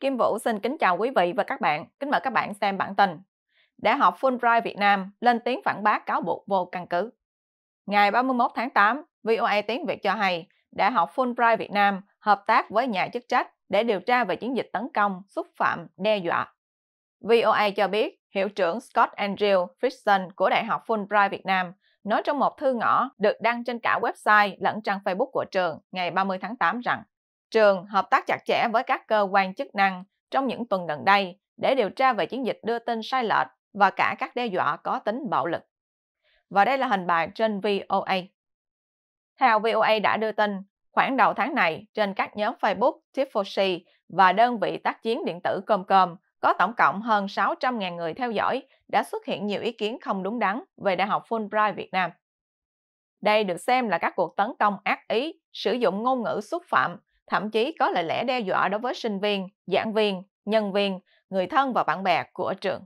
Kim Vũ xin kính chào quý vị và các bạn. Kính mời các bạn xem bản tin. Đại học Fulbright Việt Nam lên tiếng phản bác cáo buộc vô căn cứ. Ngày 31 tháng 8, VOA tiếng Việt cho hay Đại học Fulbright Việt Nam hợp tác với nhà chức trách để điều tra về chiến dịch tấn công, xúc phạm, đe dọa. VOA cho biết Hiệu trưởng Scott Andrew Frickson của Đại học Fulbright Việt Nam nói trong một thư ngõ được đăng trên cả website lẫn trang Facebook của trường ngày 30 tháng 8 rằng trường hợp tác chặt chẽ với các cơ quan chức năng trong những tuần gần đây để điều tra về chiến dịch đưa tin sai lệch và cả các đe dọa có tính bạo lực. Và đây là hình bài trên VOA. Theo VOA đã đưa tin, khoảng đầu tháng này trên các nhóm Facebook Tifosi và đơn vị tác chiến điện tử Comcom có tổng cộng hơn 600.000 người theo dõi đã xuất hiện nhiều ý kiến không đúng đắn về Đại học Fulbright Việt Nam. Đây được xem là các cuộc tấn công ác ý, sử dụng ngôn ngữ xúc phạm thậm chí có lời lẽ đe dọa đối với sinh viên, giảng viên, nhân viên, người thân và bạn bè của trường.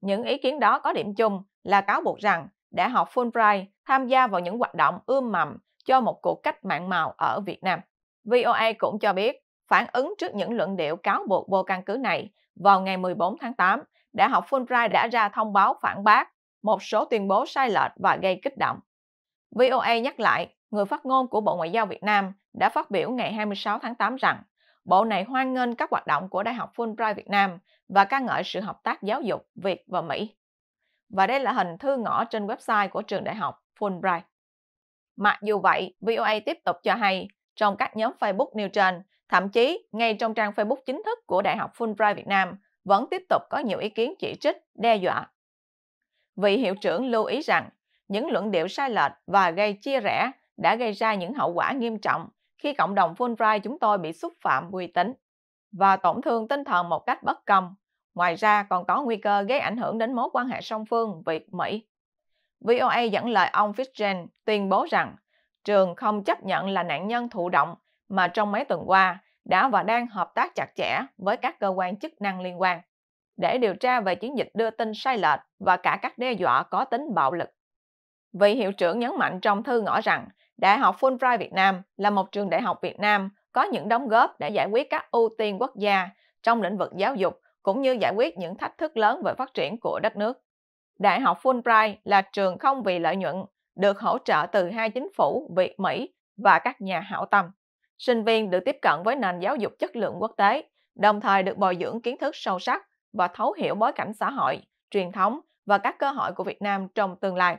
Những ý kiến đó có điểm chung là cáo buộc rằng Đại học Fulbright tham gia vào những hoạt động ươm mầm cho một cuộc cách mạng màu ở Việt Nam. VOA cũng cho biết, phản ứng trước những luận điệu cáo buộc vô căn cứ này, vào ngày 14 tháng 8, Đại học Fulbright đã ra thông báo phản bác một số tuyên bố sai lệch và gây kích động. VOA nhắc lại, người phát ngôn của Bộ Ngoại giao Việt Nam đã phát biểu ngày 26 tháng 8 rằng Bộ này hoan nghênh các hoạt động của Đại học Fulbright Việt Nam và ca ngợi sự hợp tác giáo dục Việt và Mỹ. Và đây là hình thư ngõ trên website của trường đại học Fulbright. Mặc dù vậy, VOA tiếp tục cho hay trong các nhóm Facebook nêu trên, thậm chí ngay trong trang Facebook chính thức của Đại học Fulbright Việt Nam vẫn tiếp tục có nhiều ý kiến chỉ trích, đe dọa. Vị hiệu trưởng lưu ý rằng những luận điệu sai lệch và gây chia rẽ đã gây ra những hậu quả nghiêm trọng khi cộng đồng Fulbright chúng tôi bị xúc phạm uy tín và tổn thương tinh thần một cách bất công. Ngoài ra còn có nguy cơ gây ảnh hưởng đến mối quan hệ song phương Việt-Mỹ. VOA dẫn lời ông Fitzgerald tuyên bố rằng trường không chấp nhận là nạn nhân thụ động mà trong mấy tuần qua đã và đang hợp tác chặt chẽ với các cơ quan chức năng liên quan để điều tra về chiến dịch đưa tin sai lệch và cả các đe dọa có tính bạo lực. Vị hiệu trưởng nhấn mạnh trong thư ngỏ rằng Đại học Fulbright Việt Nam là một trường đại học Việt Nam có những đóng góp để giải quyết các ưu tiên quốc gia trong lĩnh vực giáo dục cũng như giải quyết những thách thức lớn về phát triển của đất nước. Đại học Fulbright là trường không vì lợi nhuận, được hỗ trợ từ hai chính phủ Việt Mỹ và các nhà hảo tâm. Sinh viên được tiếp cận với nền giáo dục chất lượng quốc tế, đồng thời được bồi dưỡng kiến thức sâu sắc và thấu hiểu bối cảnh xã hội, truyền thống và các cơ hội của Việt Nam trong tương lai.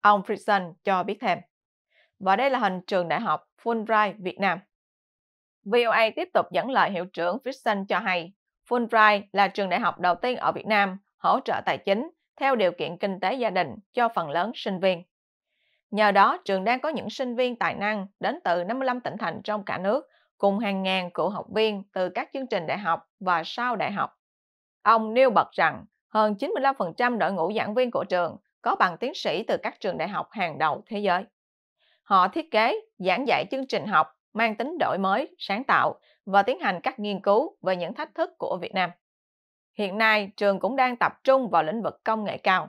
Ông Friedson cho biết thêm và đây là hình trường đại học Fulbright Việt Nam. VOA tiếp tục dẫn lời hiệu trưởng Fritzen cho hay, Fulbright là trường đại học đầu tiên ở Việt Nam hỗ trợ tài chính theo điều kiện kinh tế gia đình cho phần lớn sinh viên. Nhờ đó, trường đang có những sinh viên tài năng đến từ 55 tỉnh thành trong cả nước, cùng hàng ngàn cựu học viên từ các chương trình đại học và sau đại học. Ông nêu bật rằng, hơn 95% đội ngũ giảng viên của trường có bằng tiến sĩ từ các trường đại học hàng đầu thế giới. Họ thiết kế, giảng dạy chương trình học mang tính đổi mới, sáng tạo và tiến hành các nghiên cứu về những thách thức của Việt Nam. Hiện nay, trường cũng đang tập trung vào lĩnh vực công nghệ cao.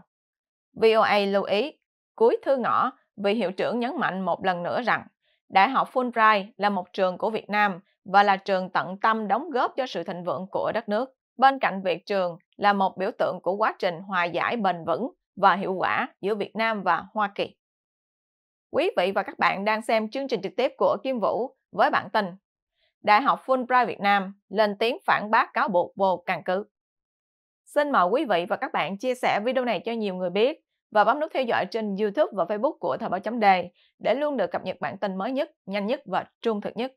VOA lưu ý, cuối thư ngõ, vị hiệu trưởng nhấn mạnh một lần nữa rằng Đại học Fulbright là một trường của Việt Nam và là trường tận tâm đóng góp cho sự thịnh vượng của đất nước. Bên cạnh việc trường là một biểu tượng của quá trình hòa giải bền vững và hiệu quả giữa Việt Nam và Hoa Kỳ. Quý vị và các bạn đang xem chương trình trực tiếp của Kim Vũ với bản tin Đại học Fulbright Việt Nam lên tiếng phản bác cáo buộc vô căn cứ. Xin mời quý vị và các bạn chia sẻ video này cho nhiều người biết và bấm nút theo dõi trên YouTube và Facebook của Thời báo chấm đề để luôn được cập nhật bản tin mới nhất, nhanh nhất và trung thực nhất.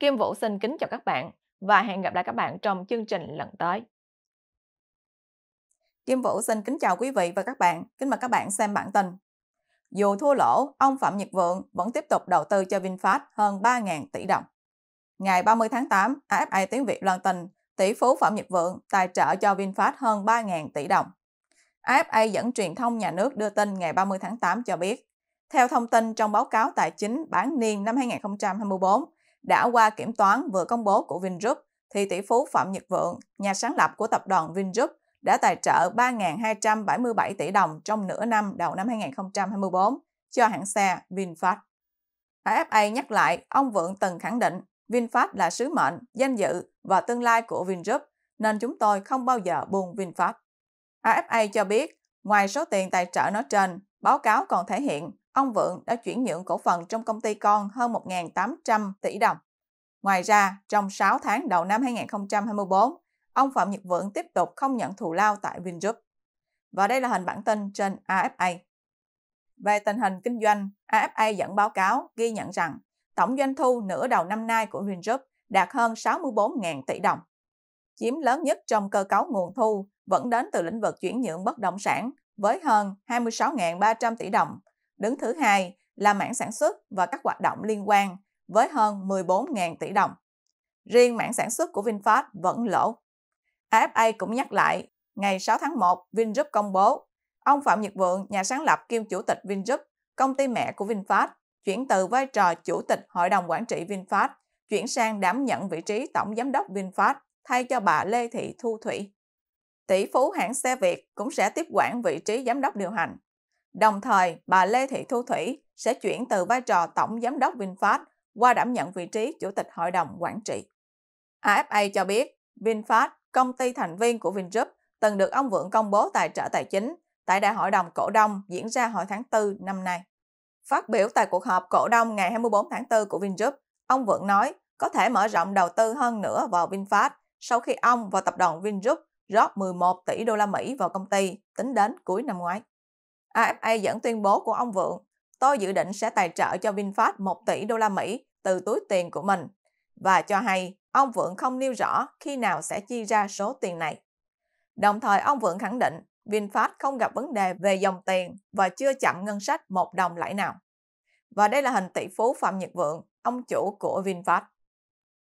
Kim Vũ xin kính chào các bạn và hẹn gặp lại các bạn trong chương trình lần tới. Kim Vũ xin kính chào quý vị và các bạn. Kính mời các bạn xem bản tin. Dù thua lỗ, ông Phạm Nhật Vượng vẫn tiếp tục đầu tư cho VinFast hơn 3.000 tỷ đồng. Ngày 30 tháng 8, afi Tiếng Việt loan tin tỷ phú Phạm Nhật Vượng tài trợ cho VinFast hơn 3.000 tỷ đồng. AFA dẫn truyền thông nhà nước đưa tin ngày 30 tháng 8 cho biết, theo thông tin trong báo cáo tài chính bán niên năm 2024 đã qua kiểm toán vừa công bố của Vingroup, thì tỷ phú Phạm Nhật Vượng, nhà sáng lập của tập đoàn Vingroup, đã tài trợ 3.277 tỷ đồng trong nửa năm đầu năm 2024 cho hãng xe VinFast. AFA nhắc lại, ông Vượng từng khẳng định VinFast là sứ mệnh, danh dự và tương lai của Vingroup, nên chúng tôi không bao giờ buồn VinFast. AFA cho biết, ngoài số tiền tài trợ nói trên, báo cáo còn thể hiện ông Vượng đã chuyển nhượng cổ phần trong công ty con hơn 1.800 tỷ đồng. Ngoài ra, trong 6 tháng đầu năm 2024, ông Phạm Nhật Vượng tiếp tục không nhận thù lao tại Vingroup. Và đây là hình bản tin trên AFA. Về tình hình kinh doanh, AFA dẫn báo cáo ghi nhận rằng tổng doanh thu nửa đầu năm nay của Vingroup đạt hơn 64.000 tỷ đồng. Chiếm lớn nhất trong cơ cấu nguồn thu vẫn đến từ lĩnh vực chuyển nhượng bất động sản với hơn 26.300 tỷ đồng. Đứng thứ hai là mảng sản xuất và các hoạt động liên quan với hơn 14.000 tỷ đồng. Riêng mảng sản xuất của VinFast vẫn lỗ. AFA cũng nhắc lại, ngày 6 tháng 1, Vingroup công bố, ông Phạm Nhật Vượng, nhà sáng lập kiêm chủ tịch Vingroup, công ty mẹ của VinFast, chuyển từ vai trò chủ tịch hội đồng quản trị VinFast, chuyển sang đảm nhận vị trí tổng giám đốc VinFast thay cho bà Lê Thị Thu Thủy. Tỷ phú hãng xe Việt cũng sẽ tiếp quản vị trí giám đốc điều hành. Đồng thời, bà Lê Thị Thu Thủy sẽ chuyển từ vai trò tổng giám đốc VinFast qua đảm nhận vị trí chủ tịch hội đồng quản trị. AFA cho biết VinFast công ty thành viên của Vingroup từng được ông Vượng công bố tài trợ tài chính tại Đại hội đồng cổ đông diễn ra hồi tháng 4 năm nay. Phát biểu tại cuộc họp cổ đông ngày 24 tháng 4 của Vingroup, ông Vượng nói có thể mở rộng đầu tư hơn nữa vào VinFast sau khi ông và tập đoàn Vingroup rót 11 tỷ đô la Mỹ vào công ty tính đến cuối năm ngoái. AFA dẫn tuyên bố của ông Vượng, tôi dự định sẽ tài trợ cho VinFast 1 tỷ đô la Mỹ từ túi tiền của mình và cho hay ông Vượng không nêu rõ khi nào sẽ chi ra số tiền này. Đồng thời ông Vượng khẳng định VinFast không gặp vấn đề về dòng tiền và chưa chậm ngân sách một đồng lãi nào. Và đây là hình tỷ phú Phạm Nhật Vượng, ông chủ của VinFast.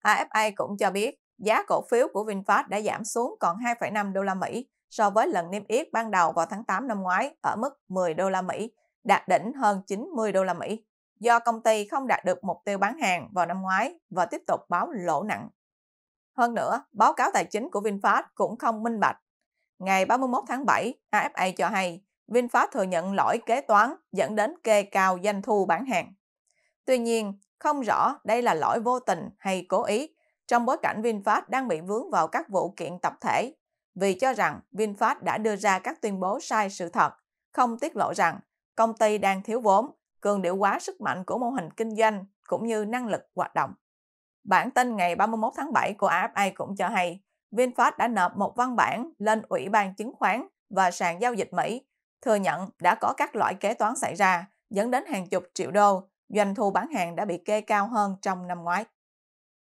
AFA cũng cho biết giá cổ phiếu của VinFast đã giảm xuống còn 2,5 đô la Mỹ so với lần niêm yết ban đầu vào tháng 8 năm ngoái ở mức 10 đô la Mỹ, đạt đỉnh hơn 90 đô la Mỹ do công ty không đạt được mục tiêu bán hàng vào năm ngoái và tiếp tục báo lỗ nặng. Hơn nữa, báo cáo tài chính của VinFast cũng không minh bạch. Ngày 31 tháng 7, AFA cho hay VinFast thừa nhận lỗi kế toán dẫn đến kê cao doanh thu bán hàng. Tuy nhiên, không rõ đây là lỗi vô tình hay cố ý trong bối cảnh VinFast đang bị vướng vào các vụ kiện tập thể vì cho rằng VinFast đã đưa ra các tuyên bố sai sự thật, không tiết lộ rằng công ty đang thiếu vốn cường điệu quá sức mạnh của mô hình kinh doanh cũng như năng lực hoạt động. Bản tin ngày 31 tháng 7 của AFA cũng cho hay VinFast đã nộp một văn bản lên Ủy ban chứng khoán và sàn giao dịch Mỹ thừa nhận đã có các loại kế toán xảy ra dẫn đến hàng chục triệu đô, doanh thu bán hàng đã bị kê cao hơn trong năm ngoái.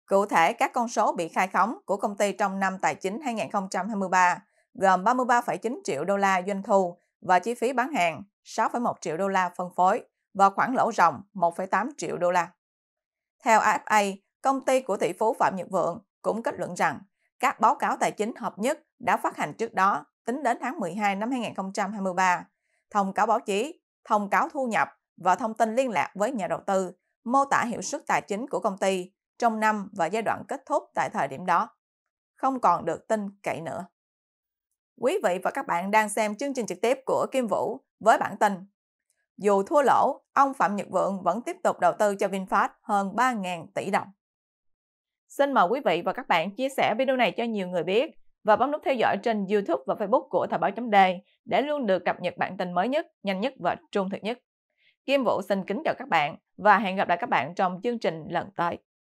Cụ thể, các con số bị khai khống của công ty trong năm tài chính 2023 gồm 33,9 triệu đô la doanh thu và chi phí bán hàng 6,1 triệu đô la phân phối, và khoản lỗ ròng 1,8 triệu đô la. Theo AFA, công ty của tỷ phú Phạm Nhật Vượng cũng kết luận rằng các báo cáo tài chính hợp nhất đã phát hành trước đó tính đến tháng 12 năm 2023, thông cáo báo chí, thông cáo thu nhập và thông tin liên lạc với nhà đầu tư mô tả hiệu suất tài chính của công ty trong năm và giai đoạn kết thúc tại thời điểm đó. Không còn được tin cậy nữa. Quý vị và các bạn đang xem chương trình trực tiếp của Kim Vũ với bản tin dù thua lỗ, ông Phạm Nhật Vượng vẫn tiếp tục đầu tư cho VinFast hơn 3.000 tỷ đồng. Xin mời quý vị và các bạn chia sẻ video này cho nhiều người biết và bấm nút theo dõi trên YouTube và Facebook của Thời báo chấm đề để luôn được cập nhật bản tin mới nhất, nhanh nhất và trung thực nhất. Kim Vũ xin kính chào các bạn và hẹn gặp lại các bạn trong chương trình lần tới.